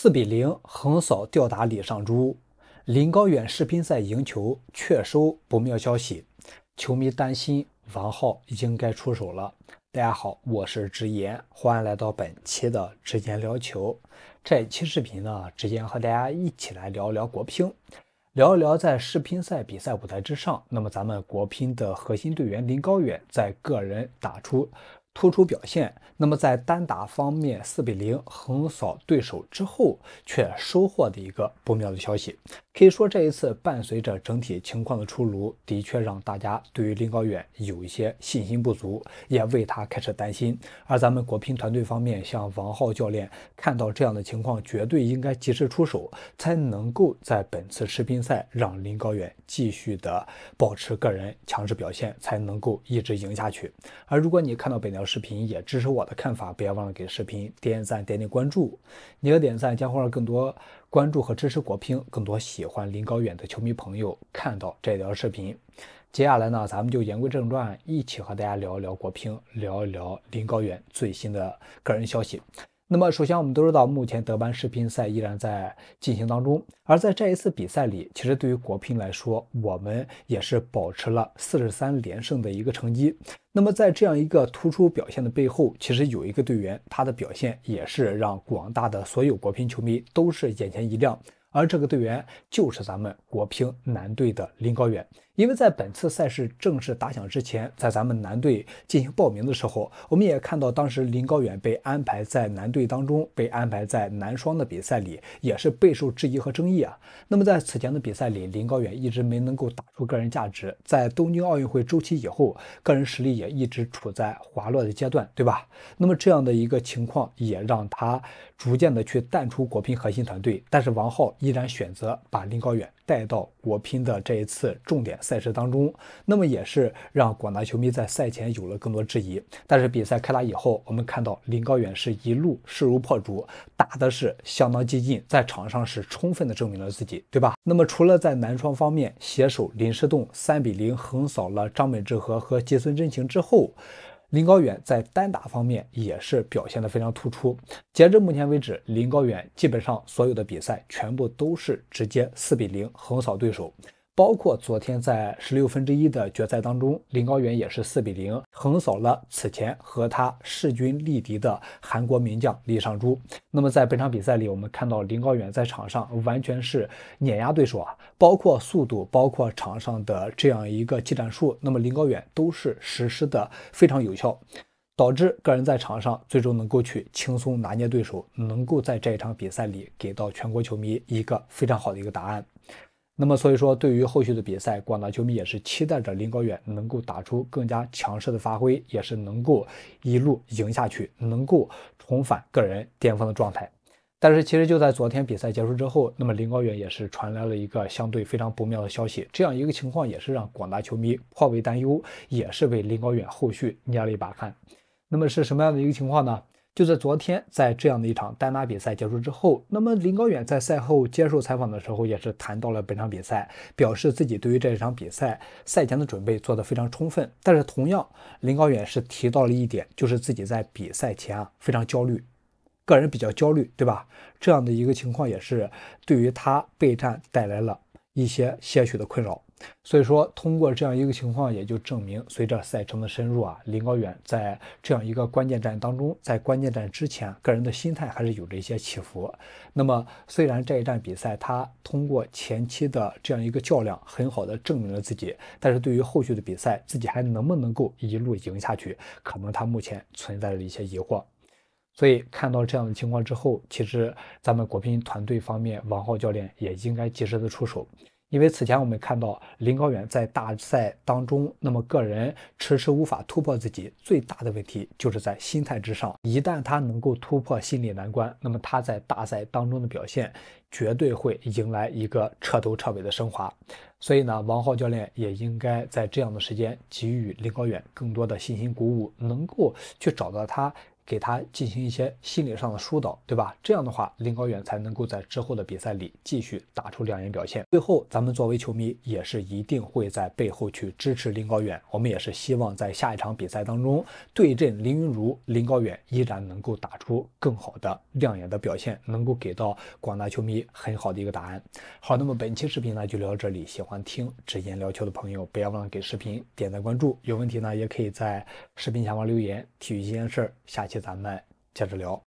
四比零横扫吊打李尚洙，林高远世乒赛赢球却收不妙消息，球迷担心王浩应该出手了。大家好，我是直言，欢迎来到本期的直言聊球。这一期视频呢，直言和大家一起来聊聊国乒，聊一聊在世乒赛比赛舞台之上，那么咱们国乒的核心队员林高远在个人打出。突出表现，那么在单打方面四比零横扫对手之后，却收获的一个不妙的消息。可以说这一次伴随着整体情况的出炉，的确让大家对于林高远有一些信心不足，也为他开始担心。而咱们国乒团队方面，像王皓教练看到这样的情况，绝对应该及时出手，才能够在本次世乒赛让林高远继续的保持个人强势表现，才能够一直赢下去。而如果你看到本条视频也支持我的看法，不要忘了给视频点赞、点点关注。你的点赞将会让更多关注和支持国乒、更多喜欢林高远的球迷朋友看到这条视频。接下来呢，咱们就言归正传，一起和大家聊一聊国乒，聊一聊林高远最新的个人消息。那么，首先我们都知道，目前德班世乒赛依然在进行当中。而在这一次比赛里，其实对于国乒来说，我们也是保持了四十三连胜的一个成绩。那么，在这样一个突出表现的背后，其实有一个队员，他的表现也是让广大的所有国乒球迷都是眼前一亮。而这个队员就是咱们国乒男队的林高远。因为在本次赛事正式打响之前，在咱们男队进行报名的时候，我们也看到当时林高远被安排在男队当中，被安排在男双的比赛里，也是备受质疑和争议啊。那么在此前的比赛里，林高远一直没能够打出个人价值，在东京奥运会周期以后，个人实力也一直处在滑落的阶段，对吧？那么这样的一个情况也让他逐渐的去淡出国乒核心团队，但是王皓依然选择把林高远。带到国乒的这一次重点赛事当中，那么也是让广大球迷在赛前有了更多质疑。但是比赛开打以后，我们看到林高远是一路势如破竹，打的是相当激进，在场上是充分的证明了自己，对吧？那么除了在男双方面携手林诗栋三比零横扫了张本智和和杰森真情之后，林高远在单打方面也是表现的非常突出。截至目前为止，林高远基本上所有的比赛全部都是直接四比零横扫对手。包括昨天在十六分之一的决赛当中，林高远也是四比零横扫了此前和他势均力敌的韩国名将李尚洙。那么在本场比赛里，我们看到林高远在场上完全是碾压对手啊，包括速度，包括场上的这样一个技战术，那么林高远都是实施的非常有效，导致个人在场上最终能够去轻松拿捏对手，能够在这一场比赛里给到全国球迷一个非常好的一个答案。那么，所以说，对于后续的比赛，广大球迷也是期待着林高远能够打出更加强势的发挥，也是能够一路赢下去，能够重返个人巅峰的状态。但是，其实就在昨天比赛结束之后，那么林高远也是传来了一个相对非常不妙的消息，这样一个情况也是让广大球迷颇为担忧，也是为林高远后续捏了一把汗。那么是什么样的一个情况呢？就在昨天，在这样的一场单打比赛结束之后，那么林高远在赛后接受采访的时候，也是谈到了本场比赛，表示自己对于这场比赛赛前的准备做得非常充分。但是同样，林高远是提到了一点，就是自己在比赛前啊非常焦虑，个人比较焦虑，对吧？这样的一个情况也是对于他备战带来了。一些些许的困扰，所以说通过这样一个情况，也就证明随着赛程的深入啊，林高远在这样一个关键战当中，在关键战之前，个人的心态还是有着一些起伏。那么虽然这一站比赛他通过前期的这样一个较量，很好的证明了自己，但是对于后续的比赛，自己还能不能够一路赢下去，可能他目前存在着一些疑惑。所以看到这样的情况之后，其实咱们国乒团队方面，王皓教练也应该及时的出手。因为此前我们看到林高远在大赛当中，那么个人迟迟无法突破自己，最大的问题就是在心态之上。一旦他能够突破心理难关，那么他在大赛当中的表现绝对会迎来一个彻头彻尾的升华。所以呢，王皓教练也应该在这样的时间给予林高远更多的信心鼓舞，能够去找到他。给他进行一些心理上的疏导，对吧？这样的话，林高远才能够在之后的比赛里继续打出亮眼表现。最后，咱们作为球迷也是一定会在背后去支持林高远。我们也是希望在下一场比赛当中对阵林昀儒，林高远依然能够打出更好的亮眼的表现，能够给到广大球迷很好的一个答案。好，那么本期视频呢就聊到这里。喜欢听直言聊球的朋友，不要忘了给视频点赞关注。有问题呢，也可以在视频下方留言。体育新鲜事儿，下期。咱们接着聊。